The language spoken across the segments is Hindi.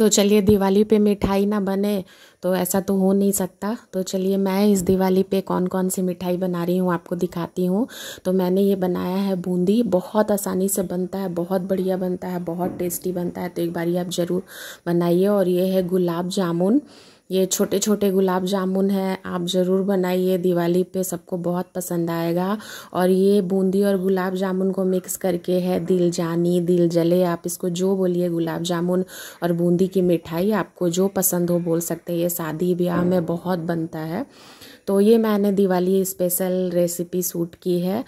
तो चलिए दिवाली पे मिठाई ना बने तो ऐसा तो हो नहीं सकता तो चलिए मैं इस दिवाली पे कौन कौन सी मिठाई बना रही हूँ आपको दिखाती हूँ तो मैंने ये बनाया है बूंदी बहुत आसानी से बनता है बहुत बढ़िया बनता है बहुत टेस्टी बनता है तो एक बार आप ज़रूर बनाइए और ये है गुलाब जामुन ये छोटे छोटे गुलाब जामुन हैं आप ज़रूर बनाइए दिवाली पे सबको बहुत पसंद आएगा और ये बूंदी और गुलाब जामुन को मिक्स करके है दिल जानी दिल जले आप इसको जो बोलिए गुलाब जामुन और बूंदी की मिठाई आपको जो पसंद हो बोल सकते हैं ये शादी ब्याह में बहुत बनता है तो ये मैंने दिवाली स्पेशल रेसिपी सूट की है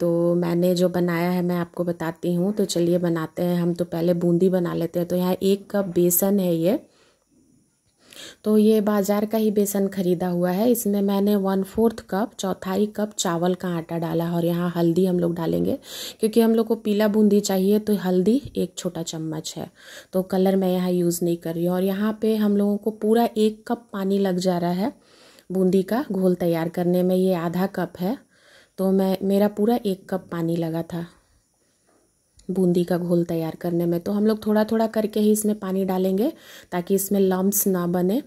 तो मैंने जो बनाया है मैं आपको बताती हूँ तो चलिए बनाते हैं हम तो पहले बूंदी बना लेते हैं तो यहाँ एक कप बेसन है ये तो ये बाज़ार का ही बेसन ख़रीदा हुआ है इसमें मैंने वन फोर्थ कप चौथाई कप चावल का आटा डाला और यहाँ हल्दी हम लोग डालेंगे क्योंकि हम लोग को पीला बूंदी चाहिए तो हल्दी एक छोटा चम्मच है तो कलर मैं यहाँ यूज़ नहीं कर रही हूँ और यहाँ पर हम लोगों को पूरा एक कप पानी लग जा रहा है बूंदी का घोल तैयार करने में ये आधा कप है तो मैं मेरा पूरा एक कप पानी लगा था बूंदी का घोल तैयार करने में तो हम लोग थोड़ा थोड़ा करके ही इसमें पानी डालेंगे ताकि इसमें लम्ब्स ना बने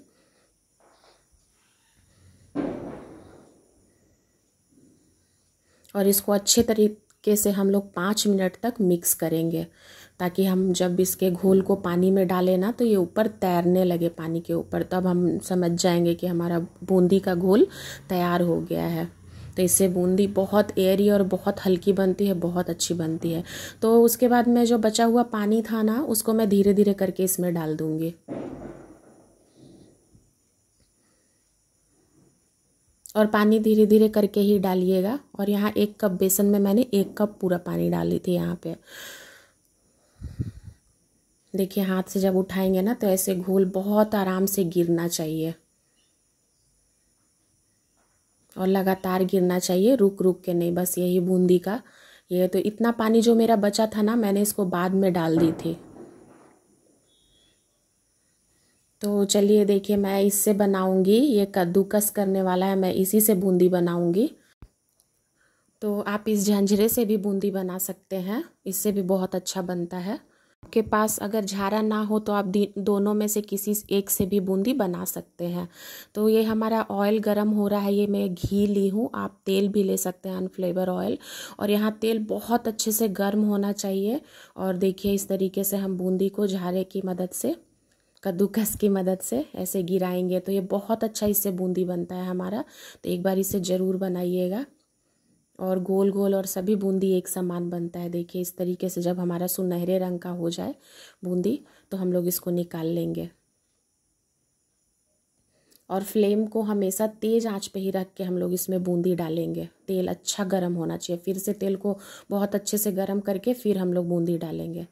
और इसको अच्छे तरीके से हम लोग पाँच मिनट तक मिक्स करेंगे ताकि हम जब इसके घोल को पानी में डालें ना तो ये ऊपर तैरने लगे पानी के ऊपर तब हम समझ जाएंगे कि हमारा बूंदी का घोल तैयार हो गया है तो इससे बूंदी बहुत एयरी और बहुत हल्की बनती है बहुत अच्छी बनती है तो उसके बाद मैं जो बचा हुआ पानी था ना उसको मैं धीरे धीरे करके इसमें डाल दूँगी और पानी धीरे धीरे करके ही डालिएगा और यहाँ एक कप बेसन में मैंने एक कप पूरा पानी डाली थी यहाँ पे देखिए हाथ से जब उठाएंगे ना तो ऐसे घोल बहुत आराम से गिरना चाहिए और लगातार गिरना चाहिए रुक रुक के नहीं बस यही बूंदी का ये तो इतना पानी जो मेरा बचा था ना मैंने इसको बाद में डाल दी थी तो चलिए देखिए मैं इससे बनाऊंगी ये कद्दूकस करने वाला है मैं इसी से बूंदी बनाऊंगी तो आप इस झंझरे से भी बूंदी बना सकते हैं इससे भी बहुत अच्छा बनता है आपके पास अगर झारा ना हो तो आप दोनों में से किसी एक से भी बूंदी बना सकते हैं तो ये हमारा ऑयल गरम हो रहा है ये मैं घी ली हूँ आप तेल भी ले सकते हैं अनफ्लेवर ऑयल और यहाँ तेल बहुत अच्छे से गर्म होना चाहिए और देखिए इस तरीके से हम बूंदी को झारे की मदद से कद्दूकस की मदद से ऐसे गिराएंगे तो ये बहुत अच्छा इससे बूंदी बनता है हमारा तो एक बार इसे ज़रूर बनाइएगा और गोल गोल और सभी बूंदी एक समान बनता है देखिए इस तरीके से जब हमारा सुनहरे रंग का हो जाए बूंदी तो हम लोग इसको निकाल लेंगे और फ्लेम को हमेशा तेज़ आंच पे ही रख के हम लोग इसमें बूंदी डालेंगे तेल अच्छा गर्म होना चाहिए फिर से तेल को बहुत अच्छे से गर्म करके फिर हम लोग बूंदी डालेंगे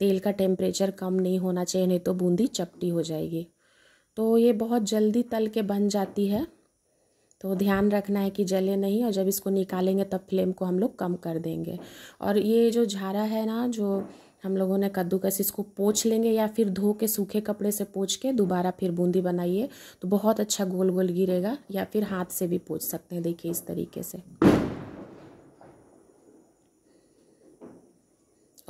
तेल का टेम्परेचर कम नहीं होना चाहिए नहीं तो बूंदी चपटी हो जाएगी तो ये बहुत जल्दी तल के बन जाती है तो ध्यान रखना है कि जले नहीं और जब इसको निकालेंगे तब फ्लेम को हम लोग कम कर देंगे और ये जो झारा है ना जो हम लोगों ने कद्दूकस इसको पोछ लेंगे या फिर धो के सूखे कपड़े से पोछ के दोबारा फिर बूंदी बनाइए तो बहुत अच्छा गोल गोल गिरेगा या फिर हाथ से भी पोछ सकते हैं देखिए इस तरीके से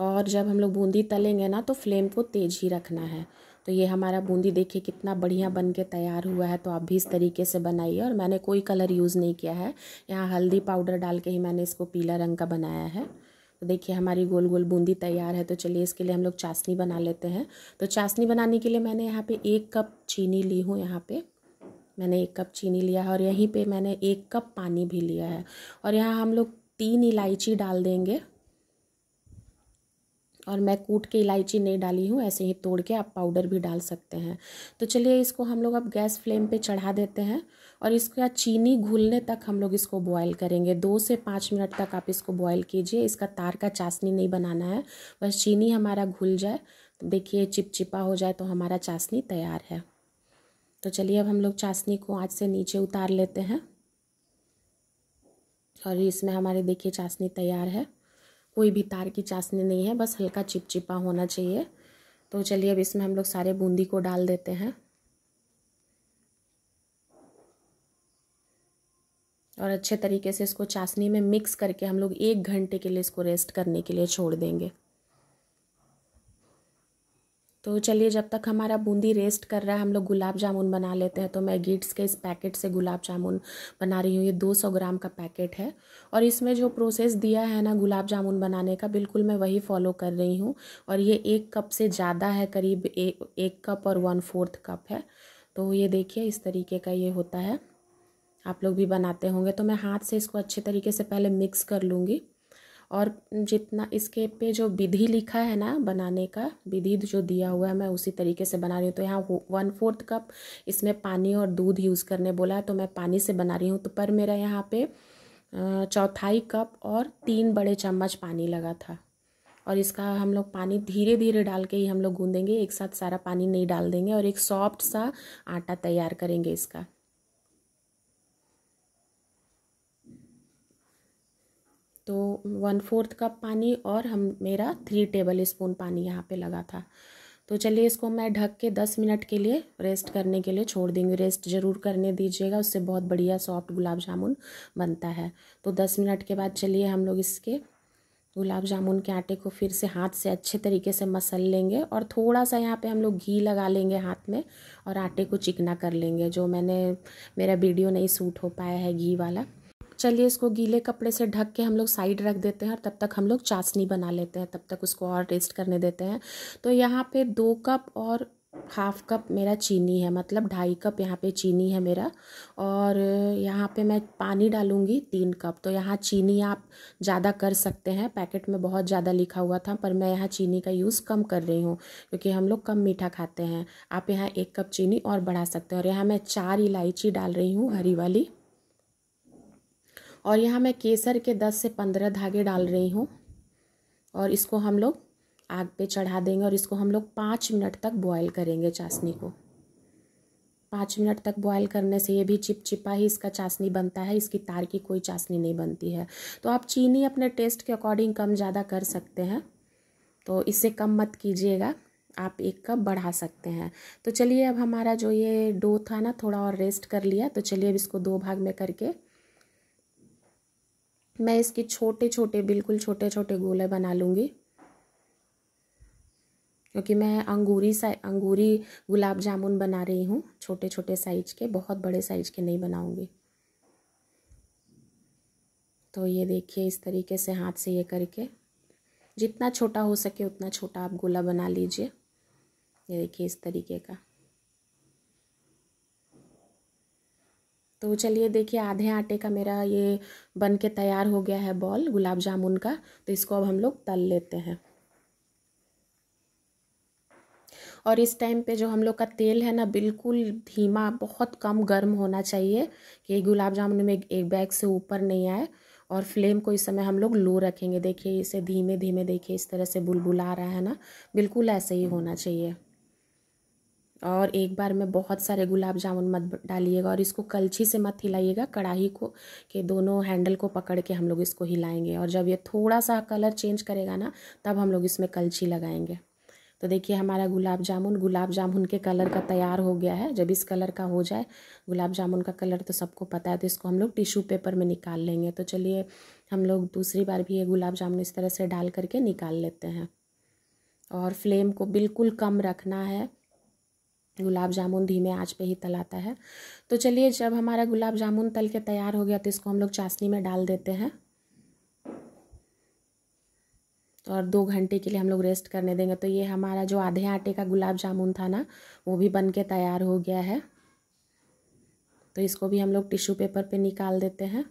और जब हम लोग बूंदी तलेंगे ना तो फ्लेम को तेज ही रखना है तो ये हमारा बूंदी देखिए कितना बढ़िया बन के तैयार हुआ है तो आप भी इस तरीके से बनाइए और मैंने कोई कलर यूज़ नहीं किया है यहाँ हल्दी पाउडर डाल के ही मैंने इसको पीला रंग का बनाया है तो देखिए हमारी गोल गोल बूंदी तैयार है तो चलिए इसके लिए हम लोग चाशनी बना लेते हैं तो चाशनी बनाने के लिए मैंने यहाँ पे एक कप चीनी ली हूँ यहाँ पे मैंने एक कप चीनी लिया है और यहीं पे मैंने एक कप पानी भी लिया है और यहाँ हम लोग तीन इलायची डाल देंगे और मैं कूट के इलायची नहीं डाली हूँ ऐसे ही तोड़ के आप पाउडर भी डाल सकते हैं तो चलिए इसको हम लोग अब गैस फ्लेम पे चढ़ा देते हैं और इसका चीनी घुलने तक हम लोग इसको बॉयल करेंगे दो से पाँच मिनट तक आप इसको बॉयल कीजिए इसका तार का चाशनी नहीं बनाना है बस चीनी हमारा घुल जाए तो देखिए चिपचिपा हो जाए तो हमारा चाशनी तैयार है तो चलिए अब हम लोग चाशनी को आँच से नीचे उतार लेते हैं और इसमें हमारे देखिए चाशनी तैयार है कोई भी तार की चासनी नहीं है बस हल्का चिपचिपा होना चाहिए तो चलिए अब इसमें हम लोग सारे बूंदी को डाल देते हैं और अच्छे तरीके से इसको चाशनी में मिक्स करके हम लोग एक घंटे के लिए इसको रेस्ट करने के लिए छोड़ देंगे तो चलिए जब तक हमारा बूंदी रेस्ट कर रहा है हम लोग गुलाब जामुन बना लेते हैं तो मैं गिट्स के इस पैकेट से गुलाब जामुन बना रही हूँ ये 200 ग्राम का पैकेट है और इसमें जो प्रोसेस दिया है ना गुलाब जामुन बनाने का बिल्कुल मैं वही फॉलो कर रही हूँ और ये एक कप से ज़्यादा है करीब ए, एक कप और वन फोर्थ कप है तो ये देखिए इस तरीके का ये होता है आप लोग भी बनाते होंगे तो मैं हाथ से इसको अच्छे तरीके से पहले मिक्स कर लूँगी और जितना इसके पे जो विधि लिखा है ना बनाने का विधि जो दिया हुआ है मैं उसी तरीके से बना रही हूँ तो यहाँ वन फोर्थ कप इसमें पानी और दूध यूज़ करने बोला है तो मैं पानी से बना रही हूँ तो पर मेरा यहाँ पे चौथाई कप और तीन बड़े चम्मच पानी लगा था और इसका हम लोग पानी धीरे धीरे डाल के ही हम लोग गूँधेंगे एक साथ सारा पानी नहीं डाल देंगे और एक सॉफ्ट सा आटा तैयार करेंगे इसका तो वन फोर्थ कप पानी और हम मेरा थ्री टेबल स्पून पानी यहाँ पे लगा था तो चलिए इसको मैं ढक के दस मिनट के लिए रेस्ट करने के लिए छोड़ देंगे रेस्ट ज़रूर करने दीजिएगा उससे बहुत बढ़िया सॉफ्ट गुलाब जामुन बनता है तो दस मिनट के बाद चलिए हम लोग इसके गुलाब जामुन के आटे को फिर से हाथ से अच्छे तरीके से मसल लेंगे और थोड़ा सा यहाँ पे हम लोग घी लगा लेंगे हाथ में और आटे को चिकना कर लेंगे जो मैंने मेरा वीडियो नहीं सूट हो पाया है घी वाला चलिए इसको गीले कपड़े से ढक के हम लोग साइड रख देते हैं और तब तक हम लोग चाशनी बना लेते हैं तब तक उसको और टेस्ट करने देते हैं तो यहाँ पे दो कप और हाफ कप मेरा चीनी है मतलब ढाई कप यहाँ पे चीनी है मेरा और यहाँ पे मैं पानी डालूँगी तीन कप तो यहाँ चीनी आप ज़्यादा कर सकते हैं पैकेट में बहुत ज़्यादा लिखा हुआ था पर मैं यहाँ चीनी का यूज़ कम कर रही हूँ क्योंकि हम लोग कम मीठा खाते हैं आप यहाँ एक कप चीनी और बढ़ा सकते हैं और यहाँ मैं चार इलायची डाल रही हूँ हरी वाली और यहाँ मैं केसर के दस से पंद्रह धागे डाल रही हूँ और इसको हम लोग आग पे चढ़ा देंगे और इसको हम लोग पाँच मिनट तक बॉयल करेंगे चाशनी को पाँच मिनट तक बॉयल करने से ये भी चिपचिपा ही इसका चाशनी बनता है इसकी तार की कोई चाशनी नहीं बनती है तो आप चीनी अपने टेस्ट के अकॉर्डिंग कम ज़्यादा कर सकते हैं तो इससे कम मत कीजिएगा आप एक कप बढ़ा सकते हैं तो चलिए अब हमारा जो ये डो था ना थोड़ा और रेस्ट कर लिया तो चलिए अब इसको दो भाग में करके मैं इसके छोटे छोटे बिल्कुल छोटे छोटे गोले बना लूँगी क्योंकि मैं अंगूरी सा अंगूरी गुलाब जामुन बना रही हूँ छोटे छोटे साइज़ के बहुत बड़े साइज़ के नहीं बनाऊँगी तो ये देखिए इस तरीके से हाथ से ये करके जितना छोटा हो सके उतना छोटा आप गोला बना लीजिए ये देखिए इस तरीके का तो चलिए देखिए आधे आटे का मेरा ये बन के तैयार हो गया है बॉल गुलाब जामुन का तो इसको अब हम लोग तल लेते हैं और इस टाइम पे जो हम लोग का तेल है ना बिल्कुल धीमा बहुत कम गर्म होना चाहिए कि गुलाब जामुन में एक बैग से ऊपर नहीं आए और फ्लेम को इस समय हम लोग लो रखेंगे देखिए इसे धीमे धीमे देखिए इस तरह से बुलबुला रहा है ना बिल्कुल ऐसे ही होना चाहिए और एक बार में बहुत सारे गुलाब जामुन मत डालिएगा और इसको कलछी से मत हिलाइएगा कढ़ाई को के दोनों हैंडल को पकड़ के हम लोग इसको हिलाएंगे और जब ये थोड़ा सा कलर चेंज करेगा ना तब हम लोग इसमें कलछी लगाएंगे तो देखिए हमारा गुलाब जामुन गुलाब जामुन के कलर का तैयार हो गया है जब इस कलर का हो जाए गुलाब जामुन का कलर तो सबको पता है तो इसको हम लोग टिश्यू पेपर में निकाल लेंगे तो चलिए हम लोग दूसरी बार भी ये गुलाब जामुन इस तरह से डाल करके निकाल लेते हैं और फ्लेम को बिल्कुल कम रखना है गुलाब जामुन धीमे आंच पे ही तलाता है तो चलिए जब हमारा गुलाब जामुन तल के तैयार हो गया तो इसको हम लोग चाशनी में डाल देते हैं तो और दो घंटे के लिए हम लोग रेस्ट करने देंगे तो ये हमारा जो आधे आटे का गुलाब जामुन था ना वो भी बन के तैयार हो गया है तो इसको भी हम लोग टिश्यू पेपर पे निकाल देते हैं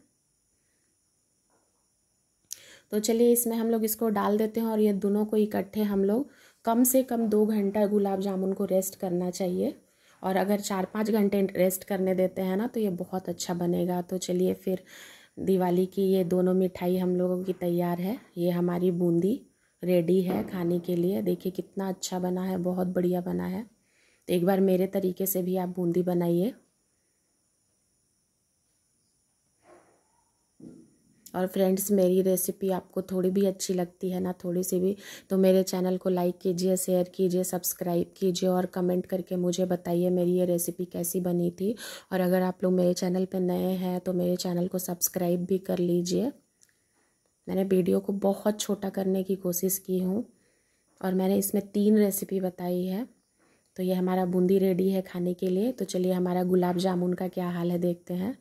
तो चलिए इसमें हम लोग इसको डाल देते हैं और ये दोनों को इकट्ठे हम लोग कम से कम दो घंटा गुलाब जामुन को रेस्ट करना चाहिए और अगर चार पाँच घंटे रेस्ट करने देते हैं ना तो ये बहुत अच्छा बनेगा तो चलिए फिर दिवाली की ये दोनों मिठाई हम लोगों की तैयार है ये हमारी बूंदी रेडी है खाने के लिए देखिए कितना अच्छा बना है बहुत बढ़िया बना है तो एक बार मेरे तरीके से भी आप बूंदी बनाइए और फ्रेंड्स मेरी रेसिपी आपको थोड़ी भी अच्छी लगती है ना थोड़ी सी भी तो मेरे चैनल को लाइक कीजिए शेयर कीजिए सब्सक्राइब कीजिए और कमेंट करके मुझे बताइए मेरी ये रेसिपी कैसी बनी थी और अगर आप लोग मेरे चैनल पर नए हैं तो मेरे चैनल को सब्सक्राइब भी कर लीजिए मैंने वीडियो को बहुत छोटा करने की कोशिश की हूँ और मैंने इसमें तीन रेसिपी बताई है तो ये हमारा बूंदी रेडी है खाने के लिए तो चलिए हमारा गुलाब जामुन का क्या हाल है देखते हैं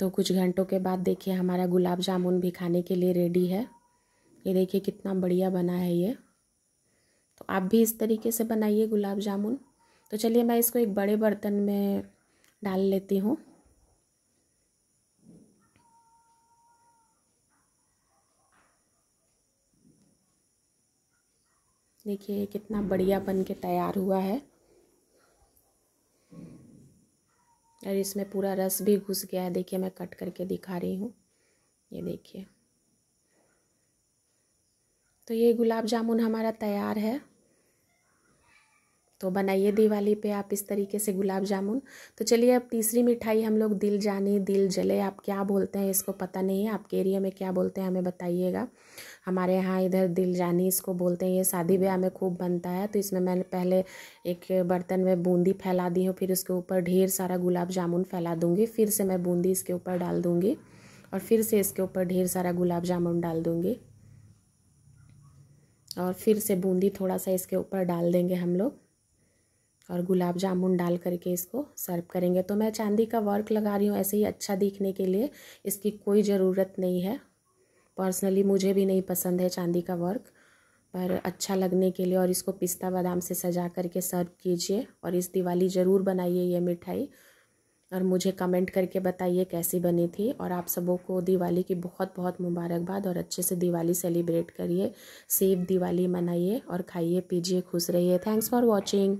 तो कुछ घंटों के बाद देखिए हमारा गुलाब जामुन भी खाने के लिए रेडी है ये देखिए कितना बढ़िया बना है ये तो आप भी इस तरीके से बनाइए गुलाब जामुन तो चलिए मैं इसको एक बड़े बर्तन में डाल लेती हूँ देखिए कितना बढ़िया बन के तैयार हुआ है और इसमें पूरा रस भी घुस गया है देखिए मैं कट करके दिखा रही हूँ ये देखिए तो ये गुलाब जामुन हमारा तैयार है तो बनाइए दिवाली पे आप इस तरीके से गुलाब जामुन तो चलिए अब तीसरी मिठाई हम लोग दिल जाने दिल जले आप क्या बोलते हैं इसको पता नहीं है आपके एरिया में क्या बोलते हैं हमें बताइएगा हमारे यहाँ इधर दिलजानी इसको बोलते हैं ये शादी ब्याह में खूब बनता है तो इसमें मैंने पहले एक बर्तन में बूंदी फैला दी हूँ फिर उसके ऊपर ढेर सारा गुलाब जामुन फैला दूँगी फिर से मैं बूंदी इसके ऊपर डाल दूँगी और फिर से इसके ऊपर ढेर सारा गुलाब जामुन डाल दूँगी और फिर से बूंदी थोड़ा सा इसके ऊपर डाल देंगे हम लोग और गुलाब जामुन डाल करके इसको सर्व करेंगे तो मैं चांदी का वर्क लगा रही हूँ ऐसे ही अच्छा दिखने के लिए इसकी कोई ज़रूरत नहीं है पर्सनली मुझे भी नहीं पसंद है चांदी का वर्क पर अच्छा लगने के लिए और इसको पिस्ता बादाम से सजा करके सर्व कीजिए और इस दिवाली ज़रूर बनाइए ये मिठाई और मुझे कमेंट करके बताइए कैसी बनी थी और आप सबों को दिवाली की बहुत बहुत मुबारकबाद और अच्छे से दिवाली सेलिब्रेट करिए सेफ दिवाली मनाइए और खाइए पीजिए खुश रहिए थैंक्स फॉर वॉचिंग